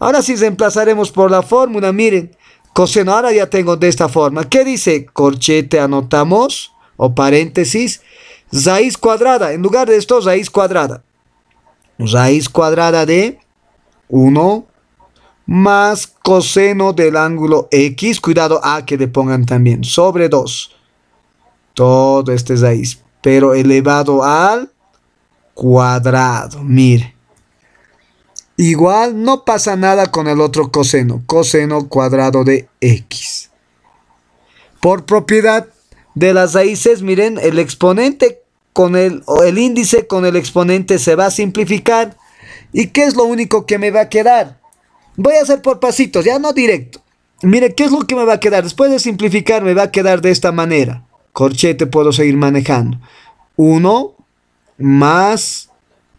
Ahora sí reemplazaremos por la fórmula, miren. Coseno, ahora ya tengo de esta forma. ¿Qué dice? Corchete anotamos, o paréntesis, raíz cuadrada. En lugar de esto, raíz cuadrada. Raíz cuadrada de 1 más coseno del ángulo X. Cuidado a que le pongan también sobre 2. Todo este es pero elevado al cuadrado. Mire. Igual no pasa nada con el otro coseno. Coseno cuadrado de X. Por propiedad de las raíces, miren, el exponente con el, el índice con el exponente se va a simplificar. ¿Y qué es lo único que me va a quedar? Voy a hacer por pasitos, ya no directo. Mire, ¿qué es lo que me va a quedar? Después de simplificar, me va a quedar de esta manera. Corchete puedo seguir manejando. 1 más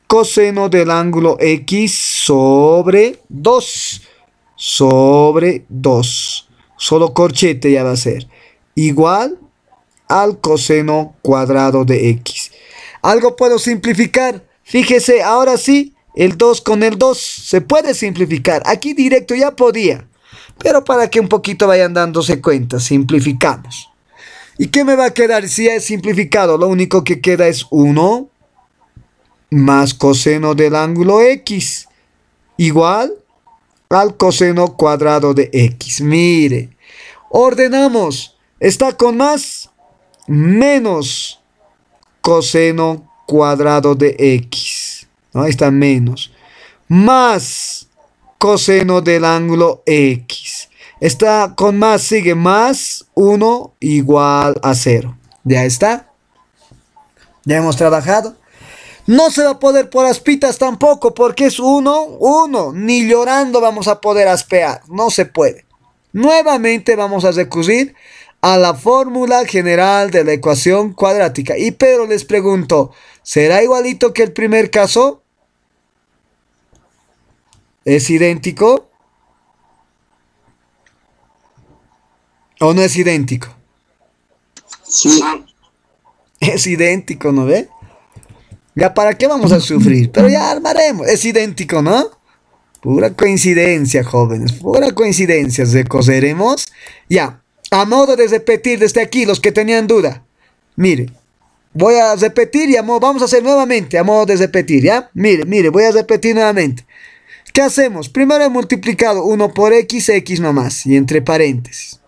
coseno del ángulo X sobre 2. Sobre 2. Solo corchete ya va a ser. Igual al coseno cuadrado de X. Algo puedo simplificar. Fíjese, ahora sí, el 2 con el 2 se puede simplificar. Aquí directo ya podía. Pero para que un poquito vayan dándose cuenta, simplificamos. ¿Y qué me va a quedar si ya es simplificado? Lo único que queda es 1 más coseno del ángulo X igual al coseno cuadrado de X. Mire, ordenamos. Está con más menos coseno cuadrado de X. Ahí está menos. Más coseno del ángulo X. Está con más, sigue más 1 igual a 0. Ya está. Ya hemos trabajado. No se va a poder por aspitas tampoco, porque es 1, 1. Ni llorando vamos a poder aspear. No se puede. Nuevamente vamos a recurrir a la fórmula general de la ecuación cuadrática. Y Pedro les pregunto ¿será igualito que el primer caso? ¿Es idéntico? ¿O no es idéntico? Sí. Es idéntico, ¿no ve? Ya, ¿para qué vamos a sufrir? Pero ya armaremos. Es idéntico, ¿no? Pura coincidencia, jóvenes. Pura coincidencia. coseremos. Ya. A modo de repetir desde aquí, los que tenían duda. Mire. Voy a repetir y vamos a hacer nuevamente a modo de repetir, ¿ya? Mire, mire, voy a repetir nuevamente. ¿Qué hacemos? Primero he multiplicado 1 por x, x nomás, y entre paréntesis.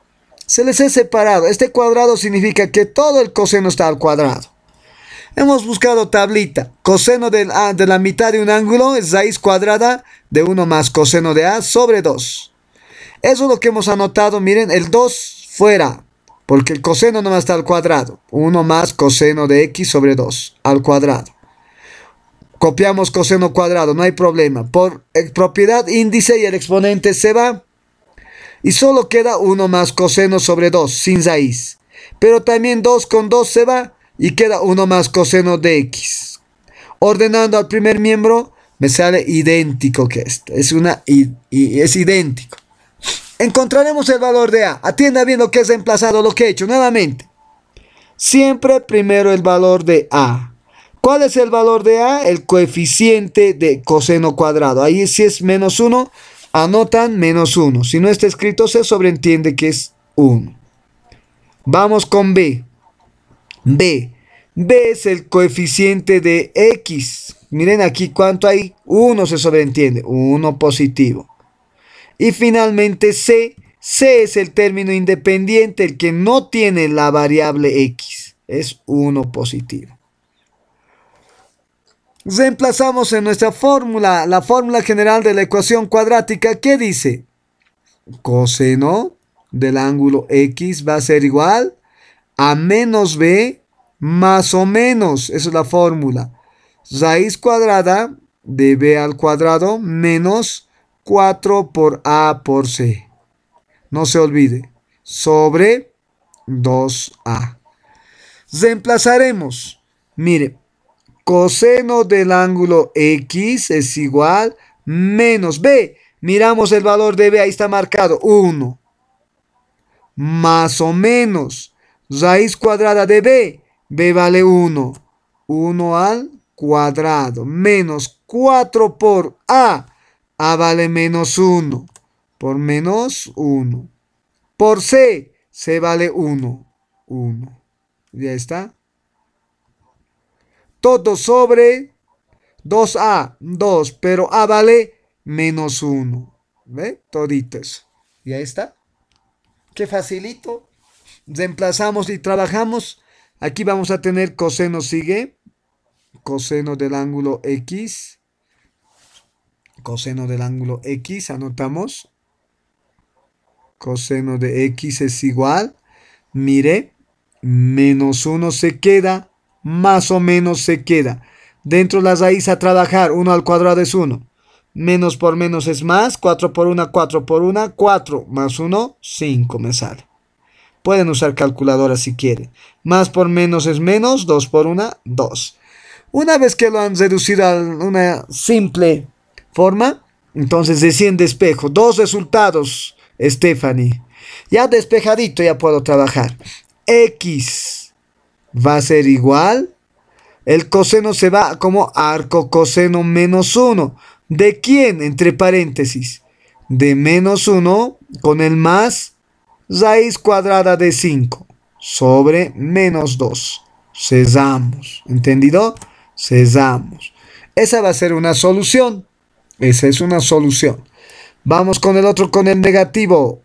Se les he separado. Este cuadrado significa que todo el coseno está al cuadrado. Hemos buscado tablita. Coseno de, de la mitad de un ángulo es raíz cuadrada de 1 más coseno de A sobre 2. Eso es lo que hemos anotado. Miren, el 2 fuera, porque el coseno nomás está al cuadrado. 1 más coseno de X sobre 2 al cuadrado. Copiamos coseno cuadrado, no hay problema. Por propiedad índice y el exponente se va. Y solo queda 1 más coseno sobre 2, sin raíz. Pero también 2 con 2 se va y queda 1 más coseno de x. Ordenando al primer miembro, me sale idéntico que este. Es, una, es idéntico. Encontraremos el valor de A. Atienda bien lo que es reemplazado, lo que he hecho. Nuevamente. Siempre primero el valor de A. ¿Cuál es el valor de A? El coeficiente de coseno cuadrado. Ahí si es menos 1, anotan menos 1. Si no está escrito, se sobreentiende que es 1. Vamos con B. B. B es el coeficiente de X. Miren aquí cuánto hay. 1 se sobreentiende. 1 positivo. Y finalmente C. C es el término independiente, el que no tiene la variable X. Es 1 positivo reemplazamos en nuestra fórmula la fórmula general de la ecuación cuadrática qué dice coseno del ángulo X va a ser igual a menos B más o menos, esa es la fórmula, raíz cuadrada de B al cuadrado menos 4 por A por C. No se olvide, sobre 2A. Reemplazaremos, mire, Coseno del ángulo X es igual menos B. Miramos el valor de B, ahí está marcado 1. Más o menos raíz cuadrada de B. B vale 1. 1 al cuadrado. Menos 4 por A. A vale menos 1. Por menos 1. Por C. C vale 1. 1. Ya está todo sobre 2A, 2, pero A vale menos 1. ¿Ve? Todito eso. Y ahí está. Qué facilito. Reemplazamos y trabajamos. Aquí vamos a tener coseno sigue. Coseno del ángulo X. Coseno del ángulo X, anotamos. Coseno de X es igual. Mire, menos 1 se queda más o menos se queda. Dentro de la raíz a trabajar, 1 al cuadrado es 1. Menos por menos es más, 4 por 1, 4 por 1, 4 más 1, 5 me sale. Pueden usar calculadora si quieren. Más por menos es menos, 2 por 1, 2. Una vez que lo han reducido a una simple forma, entonces deciden despejo. Dos resultados, Stephanie. Ya despejadito ya puedo trabajar. X va a ser igual. El coseno se va como arco coseno menos 1. ¿De quién? Entre paréntesis. De menos 1 con el más raíz cuadrada de 5 sobre menos 2. Cesamos. ¿Entendido? Cesamos. Esa va a ser una solución. Esa es una solución. Vamos con el otro, con el negativo.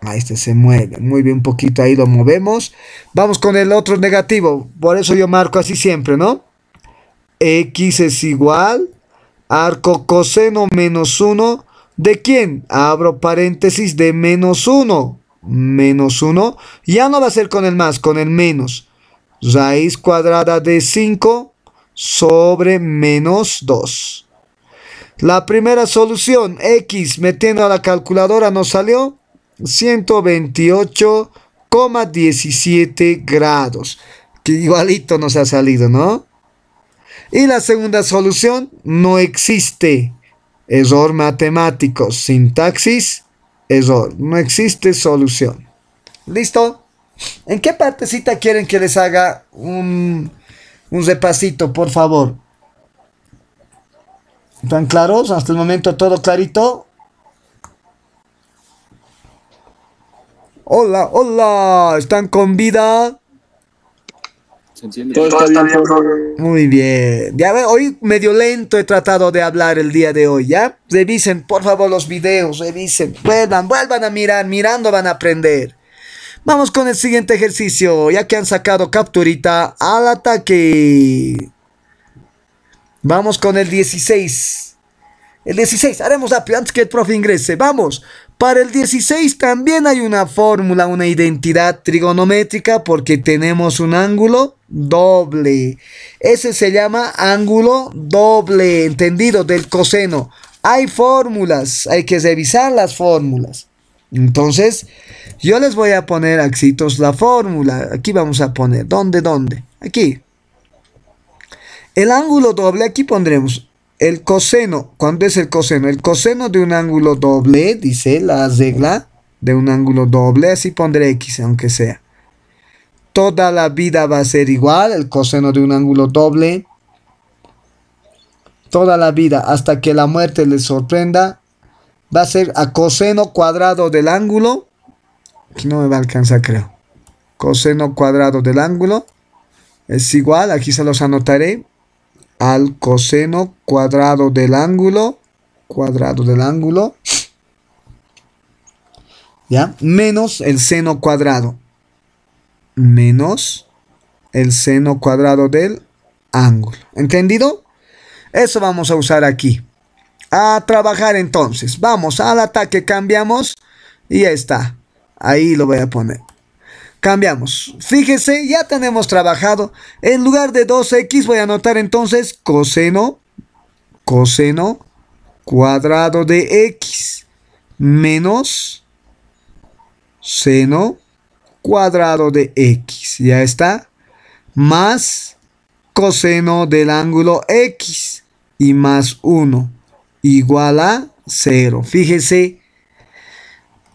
Ahí este se mueve. Muy bien, un poquito ahí lo movemos. Vamos con el otro negativo. Por eso yo marco así siempre, ¿no? X es igual. Arco coseno menos 1. ¿De quién? Abro paréntesis de menos 1. Menos 1. Ya no va a ser con el más, con el menos. Raíz cuadrada de 5 sobre menos 2. La primera solución, X, metiendo a la calculadora, nos salió 128,17 grados. Que igualito nos ha salido, ¿no? Y la segunda solución no existe. Error matemático, sintaxis, error. No existe solución. ¿Listo? ¿En qué partecita quieren que les haga un, un repasito, por favor? ¿Están claros? Hasta el momento todo clarito. Hola, hola, ¿están con vida? Muy bien. Ya hoy medio lento he tratado de hablar el día de hoy, ¿ya? Revisen, por favor, los videos, revisen, puedan vuelvan a mirar, mirando van a aprender. Vamos con el siguiente ejercicio, ya que han sacado capturita al ataque. Vamos con el 16. El 16, haremos la antes que el profe ingrese. Vamos, para el 16 también hay una fórmula, una identidad trigonométrica porque tenemos un ángulo doble. Ese se llama ángulo doble, entendido, del coseno. Hay fórmulas, hay que revisar las fórmulas. Entonces, yo les voy a poner, axitos, la fórmula. Aquí vamos a poner, ¿dónde, dónde? Aquí. El ángulo doble, aquí pondremos el coseno, ¿cuándo es el coseno? El coseno de un ángulo doble, dice la regla de un ángulo doble, así pondré x aunque sea. Toda la vida va a ser igual, el coseno de un ángulo doble. Toda la vida, hasta que la muerte le sorprenda, va a ser a coseno cuadrado del ángulo. Aquí no me va a alcanzar, creo. Coseno cuadrado del ángulo es igual, aquí se los anotaré al coseno cuadrado del ángulo, cuadrado del ángulo, ¿ya? Menos el seno cuadrado, menos el seno cuadrado del ángulo. ¿Entendido? Eso vamos a usar aquí. A trabajar entonces. Vamos al ataque, cambiamos y ya está. Ahí lo voy a poner. Cambiamos. Fíjese, ya tenemos trabajado. En lugar de 2x voy a anotar entonces coseno, coseno cuadrado de x menos seno cuadrado de x. Ya está. Más coseno del ángulo x y más 1 igual a 0. Fíjese,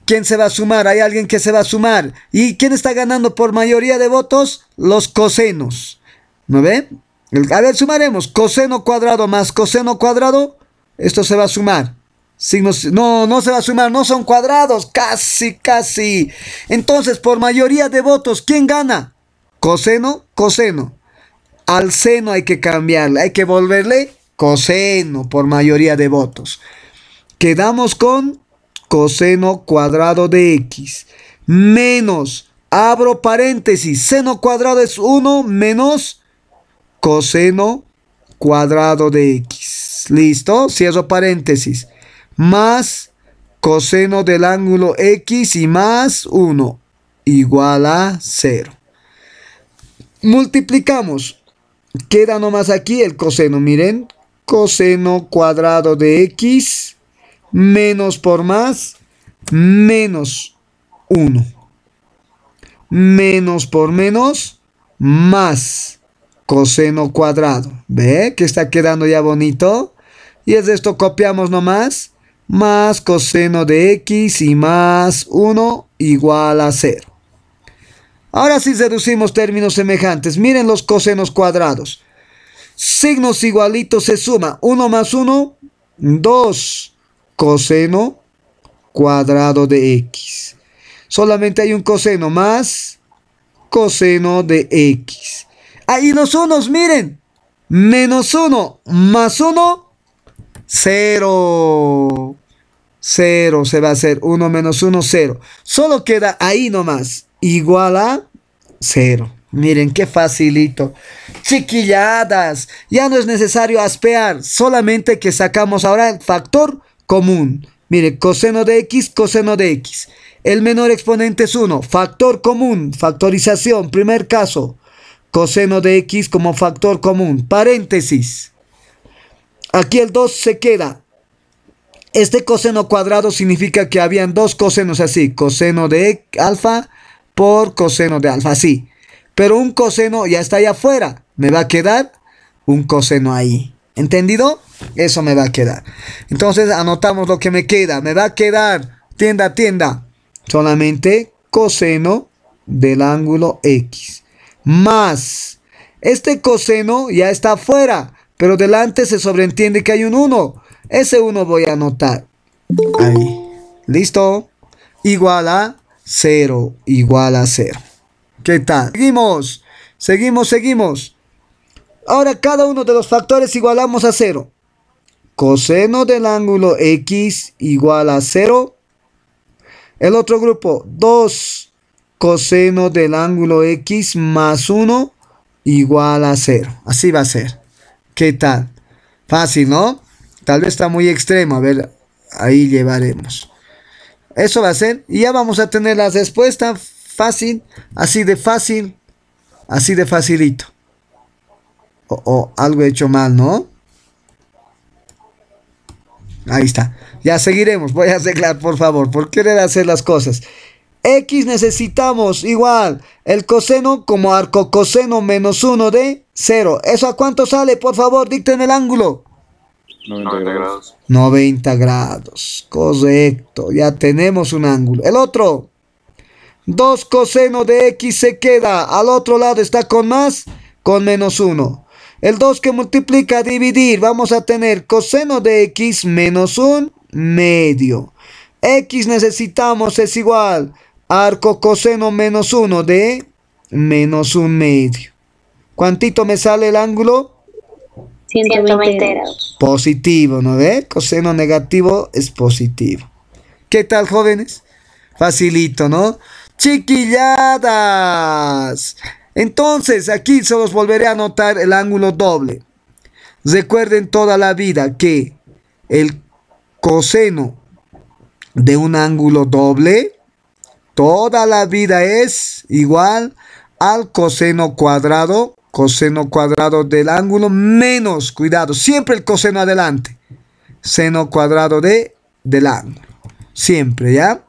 ¿Quién se va a sumar? Hay alguien que se va a sumar. ¿Y quién está ganando por mayoría de votos? Los cosenos. ¿No ve? A ver, sumaremos. Coseno cuadrado más coseno cuadrado. Esto se va a sumar. Signos, no, no se va a sumar, no son cuadrados, casi, casi. Entonces, por mayoría de votos, ¿quién gana? Coseno, coseno. Al seno hay que cambiarle, hay que volverle coseno por mayoría de votos. Quedamos con coseno cuadrado de x menos, abro paréntesis, seno cuadrado es 1 menos coseno cuadrado de x. ¿Listo? Cierro paréntesis. Más coseno del ángulo x y más 1 igual a 0. Multiplicamos. Queda nomás aquí el coseno, miren. Coseno cuadrado de x menos por más, menos 1. Menos por menos, más coseno cuadrado. ¿Ve? Que está quedando ya bonito. Y es de esto copiamos nomás. Más coseno de x y más 1 igual a 0. Ahora sí deducimos términos semejantes. Miren los cosenos cuadrados. Signos igualitos se suma. 1 más 1, 2 coseno cuadrado de x. Solamente hay un coseno más coseno de x. Ahí los unos, miren. Menos 1 más 1, 0. 0 se va a hacer 1 menos 1, 0. Solo queda ahí nomás. Igual a 0. Miren qué facilito. Chiquilladas. Ya no es necesario aspear. Solamente que sacamos ahora el factor común. Mire, coseno de x, coseno de x. El menor exponente es 1. Factor común, factorización, primer caso. Coseno de x como factor común. Paréntesis. Aquí el 2 se queda. Este coseno cuadrado significa que habían dos cosenos así. Coseno de alfa por coseno de alfa, así. Pero un coseno ya está allá afuera. Me va a quedar un coseno ahí. ¿Entendido? Eso me va a quedar. Entonces anotamos lo que me queda. Me va a quedar tienda tienda. Solamente coseno del ángulo X. Más. Este coseno ya está afuera. Pero delante se sobreentiende que hay un 1. Ese 1 voy a anotar. Ahí. Listo. Igual a 0. Igual a 0. ¿Qué tal? Seguimos. Seguimos, seguimos. Ahora cada uno de los factores igualamos a 0. Coseno del ángulo X igual a 0. El otro grupo, 2 coseno del ángulo X más 1 igual a 0. Así va a ser. ¿Qué tal? Fácil, ¿no? Tal vez está muy extremo. A ver, ahí llevaremos. Eso va a ser. Y ya vamos a tener la respuesta fácil, así de fácil, así de facilito o, algo he hecho mal, ¿no? Ahí está. Ya seguiremos. Voy a arreglar, por favor, por querer hacer las cosas. X necesitamos igual el coseno como arco coseno menos 1 de 0. ¿Eso a cuánto sale? Por favor, dicten el ángulo. 90 grados. 90 grados. Correcto. Ya tenemos un ángulo. El otro. 2 coseno de X se queda. Al otro lado está con más, con menos 1. El 2 que multiplica dividir, vamos a tener coseno de x menos un medio. X necesitamos es igual arco coseno menos 1 de menos un medio. ¿Cuántito me sale el ángulo? 120 grados. Positivo, ¿no ve? Coseno negativo es positivo. ¿Qué tal, jóvenes? Facilito, ¿no? Chiquilladas. Entonces aquí se los volveré a notar el ángulo doble. Recuerden toda la vida que el coseno de un ángulo doble toda la vida es igual al coseno cuadrado, coseno cuadrado del ángulo menos, cuidado, siempre el coseno adelante, seno cuadrado de, del ángulo, siempre, ¿ya?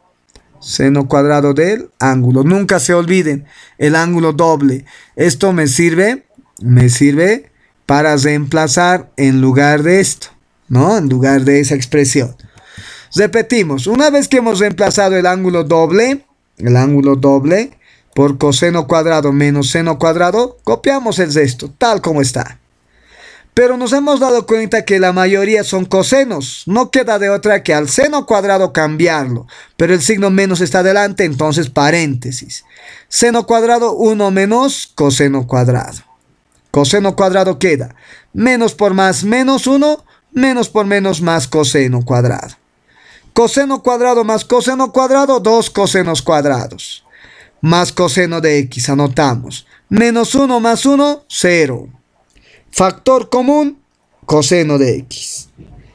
seno cuadrado del ángulo. Nunca se olviden el ángulo doble. Esto me sirve, me sirve para reemplazar en lugar de esto, ¿no? En lugar de esa expresión. Repetimos, una vez que hemos reemplazado el ángulo doble, el ángulo doble por coseno cuadrado menos seno cuadrado, copiamos el resto tal como está. Pero nos hemos dado cuenta que la mayoría son cosenos. No queda de otra que al seno cuadrado cambiarlo. Pero el signo menos está delante, entonces paréntesis. Seno cuadrado 1 menos coseno cuadrado. Coseno cuadrado queda. Menos por más menos 1, menos por menos más coseno cuadrado. Coseno cuadrado más coseno cuadrado, 2 cosenos cuadrados. Más coseno de x, anotamos. Menos 1 más 1, 0 Factor común, coseno de x.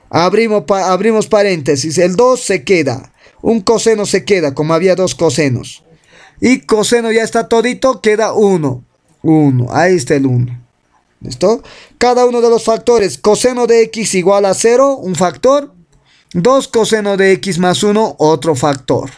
Abrimos, abrimos paréntesis, el 2 se queda. Un coseno se queda, como había dos cosenos. Y coseno ya está todito, queda 1. 1, ahí está el 1. ¿Listo? Cada uno de los factores, coseno de x igual a 0, un factor. 2 coseno de x más 1, otro factor.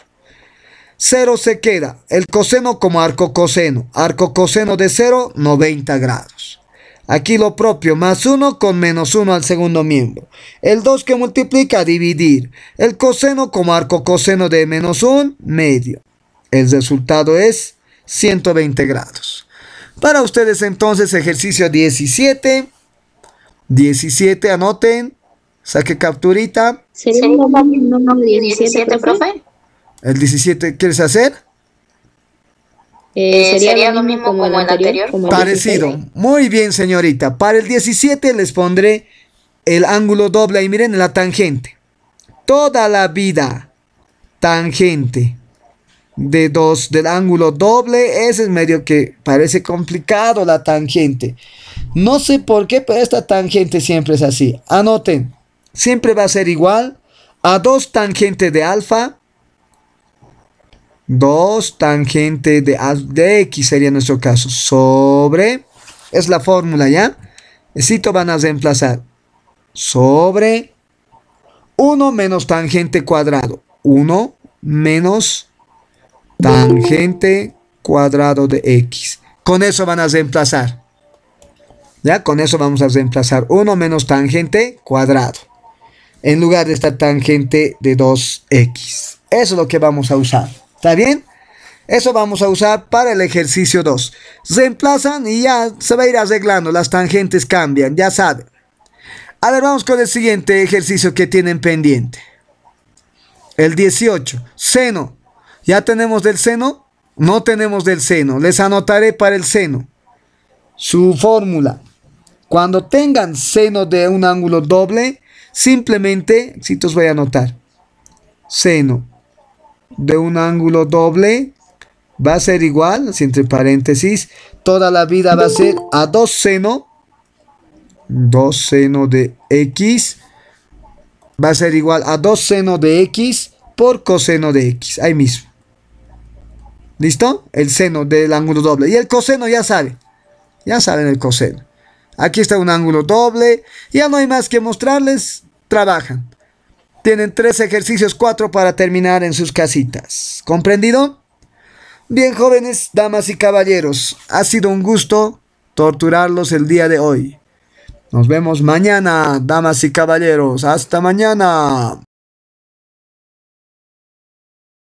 0 se queda, el coseno como arco coseno. Arco coseno de 0, 90 grados. Aquí lo propio, más 1 con menos 1 al segundo miembro. El 2 que multiplica, dividir. El coseno como arco coseno de menos 1, medio. El resultado es 120 grados. Para ustedes entonces ejercicio 17. 17, anoten. Saque capturita. el 17, profe? ¿El 17 quieres hacer? Eh, eh, sería, lo mismo como, el anterior. Parecido. Muy bien, señorita. Para el 17 les pondré el ángulo doble y miren la tangente. Toda la vida tangente de 2 del ángulo doble, ese es medio que parece complicado la tangente. No sé por qué, pero esta tangente siempre es así. Anoten, siempre va a ser igual a 2 tangente de alfa 2 tangente de, x sería nuestro caso sobre, es la fórmula ya, Necesito van a reemplazar sobre 1 menos tangente cuadrado, 1 menos tangente cuadrado de x. Con eso van a reemplazar. Ya, con eso vamos a reemplazar 1 menos tangente cuadrado. En lugar de esta tangente de 2x. Eso es lo que vamos a usar. ¿Está bien? Eso vamos a usar para el ejercicio 2. Reemplazan y ya se va a ir arreglando. Las tangentes cambian, ya saben. A ver, vamos con el siguiente ejercicio que tienen pendiente. El 18. Seno. ¿Ya tenemos del seno? No tenemos del seno. Les anotaré para el seno. Su fórmula. Cuando tengan seno de un ángulo doble, simplemente, si os voy a anotar, seno de un ángulo doble va a ser igual, entre paréntesis, toda la vida va a ser a 2 seno, 2 seno de x, va a ser igual a 2 seno de x por coseno de x, ahí mismo. ¿Listo? El seno del ángulo doble. Y el coseno ya sabe, ya saben el coseno. Aquí está un ángulo doble, ya no hay más que mostrarles, trabajan. Tienen tres ejercicios, cuatro para terminar en sus casitas. ¿Comprendido? Bien, jóvenes, damas y caballeros, ha sido un gusto torturarlos el día de hoy. Nos vemos mañana, damas y caballeros. Hasta mañana.